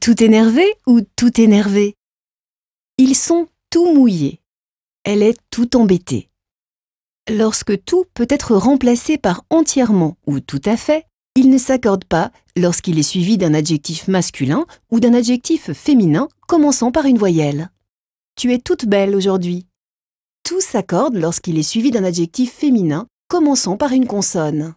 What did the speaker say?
tout énervé ou tout énervé Ils sont tout mouillés. Elle est tout embêtée. Lorsque tout peut être remplacé par entièrement ou tout à fait, il ne s'accorde pas lorsqu'il est suivi d'un adjectif masculin ou d'un adjectif féminin commençant par une voyelle. Tu es toute belle aujourd'hui. Tout s'accorde lorsqu'il est suivi d'un adjectif féminin commençant par une consonne.